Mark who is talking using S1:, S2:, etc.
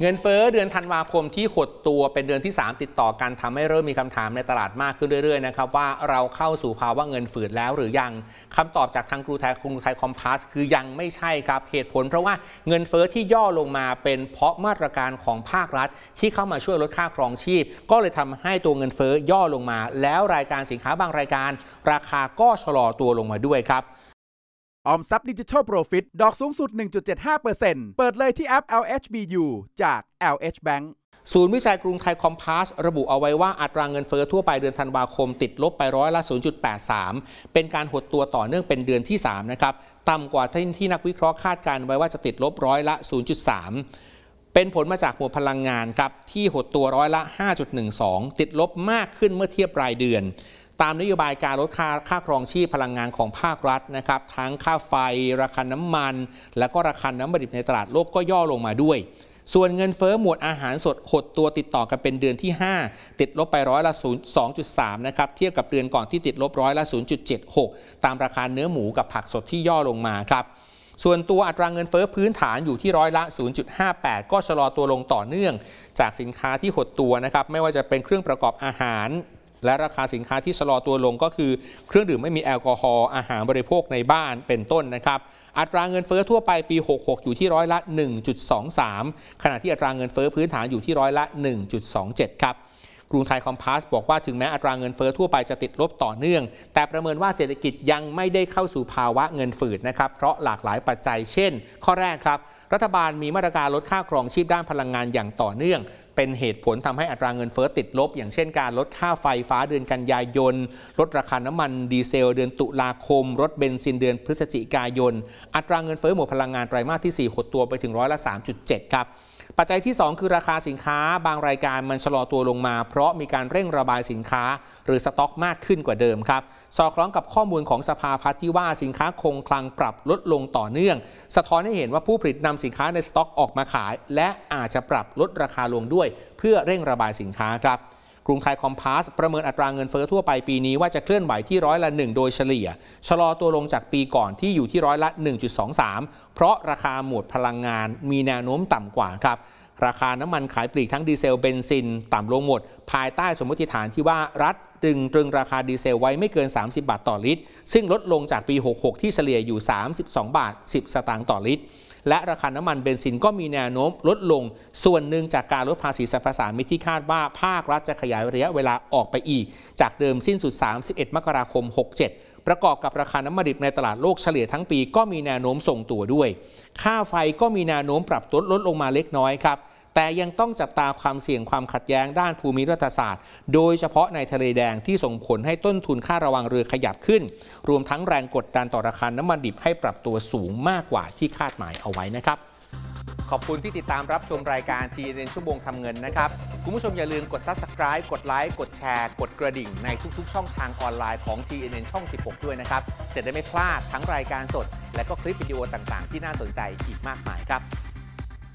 S1: เงินเฟ้อเดือนธันวาคมที่หดตัวเป็นเดือนที่ 3 ติดต่อกันทำให้เริ่มมีคำถามในตลาดมากขึ้นเรื่อยๆนะครับว่าเราเข้าสู่ภาวะเงินฝืดแล้วหรือยังคำตอบจากทางกรุไทยกรุไทยคอมพาสคือยังไม่ใช่ครับเหตุผลเพราะว่าเงินเฟ้อที่ย่อลงมาเป็นเพราะมาตรการของภาครัฐ ที่เข้ามาช่วยลดค่าครองชีพ ก็เลยทำให้ตัวเงินเฟ้อย่อลงมา แล้วรายการสินค้าบางรายการ ราคาก็ชะลอตัวลงมาด้วยครับออมทรัพย์ดิจิทัลโปรฟิต ดอกสูงสุด 1.75%เปิดเลยที่แอป LHBU จาก LH Bank ศูนย์วิจัยกรุงไทยคอมพาส ระบุเอาไว้ว่าอัตรางเงินเฟอ้อทั่วไปเดือนธันวาคมติดลบไปร้อยละ 0.83 เป็นการหดตัวต่อเนื่องเป็นเดือนที่ 3 นะครับ ต่ำกว่าที่ที่นักวิเคราะห์คาดการไว้ว่าจะติดลบร้อยละ 0.3 เป็นผลมาจากหมวดพลังงานครับที่หดตัวร้อยละ 5.12 ติดลบมากขึ้นเมื่อเทียบรายเดือนตามนโยบายการลดค่าค่าครองชีพพลังงานของภาครัฐนะครับทั้งค่าไฟ ราคาน้ำมัน และก็ราคาน้ำมัดิบในตลาดโลกก็ย่อลงมาด้วย ส่วนเงินเฟอ้อหมวดอาหารสดหดตัวติดต่อกันเป็นเดือนที่ 5 ติดลบไปร้อยละ2.3นะครับเทียบกับเดือนก่อนที่ติดลบร้อยละ0.76 ตามราคาเนื้อหมูกับผักสดที่ย่อลงมาครับส่วนตัวอัตรางเงินเฟอ้อพื้นฐานอยู่ที่ร้อยละ 0.58 ก็ชะลอตัวลงต่อเนื่อง จากสินค้าที่หดตัวนะครับไม่ว่าจะเป็นเครื่องประกอบอาหารและราคาสินค้าที่ชะลอตัวลงก็คือ เครื่องดื่มไม่มีแอลกอฮอล์อาหารบริโภคในบ้านเป็นต้นนะครับอัตราเงินเฟอ้อทั่วไปปี 66 อยู่ที่ร้อยละ 1.23 ขณะที่อัตราเงินเฟอ้อพื้นฐานอยู่ที่ร้อยละ 1.27ครับกรุงไทยคอมพาสบอกว่าถึงแม้อัตราเงินเฟอ้อทั่วไปจะติดลบต่อเนื่อง แต่ประเมินว่าเศรษฐกิจยังไม่ได้เข้าสู่ภาวะเงินฝืดนะครับเพราะหลากหลายปัจจัยเช่น ข้อแรกครับรัฐบาลมีมาตรการลดค่าครองชีพด้านพลังงานอย่างต่อเนื่องเป็นเหตุผลทำให้อัตราเงินเฟ้อติดลบ อย่างเช่นการลดค่าไฟฟ้าเดือนกันยายนลดราคาน้ำมันดีเซลเดือนตุลาคมลดเบนซินเดือนพฤศจิกายน อัตราเงินเฟ้อหมวดพลังงานไตรมาสที่4หดตัวไปถึงร้อยละ 3.7 ครับปัจจัยที่ 2 คือราคาสินค้า บางรายการมันชะลอตัวลงมา เพราะมีการเร่งระบายสินค้า หรือสต็อกมากขึ้นกว่าเดิมครับสอดคล้องกับข้อมูลของสภาพัฒน์ที่ว่าสินค้าคงคลังปรับลดลงต่อเนื่อง สะท้อนให้เห็นว่าผู้ผลิตนำสินค้าในสต็อกออกมาขาย และอาจจะปรับลดราคาลงด้วย เพื่อเร่งระบายสินค้าครับกรุงไทยคอมพาสประเมินอัตราเงินเฟ้อทั่วไปปีนี้ว่าจะเคลื่อนไหวที่ร้อยละ 1 โดยเฉลี่ย ชะลอตัวลงจากปีก่อนที่อยู่ที่ร้อยละ 1.23 เพราะราคาหมวดพลังงานมีแนวโน้มต่ำกว่าครับราคาน้ำมันขายปลีกทั้งดีเซลเบนซินต่ำลงหมดภายใต้สมมติฐานที่ว่ารัฐตึงตรึงราคาดีเซลไว้ไม่เกิน 30 บาทต่อลิตรซึ่งลดลงจากปี66ที่เฉลี่ยอยู่ 32 บาท 10 สตางค์ต่อลิตรและราคาน้ำมันเบนซินก็มีแนวโน้มลดลง ส่วนหนึ่งจากการลดภาษีสรรพสามิตที่คาดว่าภาครัฐจะขยายระยะเวลาออกไปอีก จากเดิมสิ้นสุด 31 มกราคม 67 ประกอบกับราคาน้ำมันดิบในตลาดโลกเฉลี่ยทั้งปีก็มีแนวโน้มส่งตัวด้วย ค่าไฟก็มีแนวโน้มปรับตัวลดลงมาเล็กน้อยครับแต่ยังต้องจับตาความเสี่ยงความขัดแย้งด้านภูมิรัฐศาสตร์ โดยเฉพาะในทะเลแดงที่ส่งผลให้ต้นทุนค่าระวังเรือขยับขึ้น รวมทั้งแรงกดดันต่อราคาน้ำมันดิบให้ปรับตัวสูงมากกว่าที่คาดหมายเอาไว้นะครับ ขอบคุณที่ติดตามรับชมรายการที t n นชั่วโมงทำเงินนะครับ คุณผู้ชมอย่าลืมกด Subscribe กดไลค์กดแชร์ กดกระดิ่ง ในทุกๆ ช่องทางออนไลน์ของ TNN ช่อง16 ด้วยนะครับจะได้ไม่พลาดทั้งรายการสด และก็คลิปวิดีโอต่างๆที่น่าสนใจอีกมากมายครับ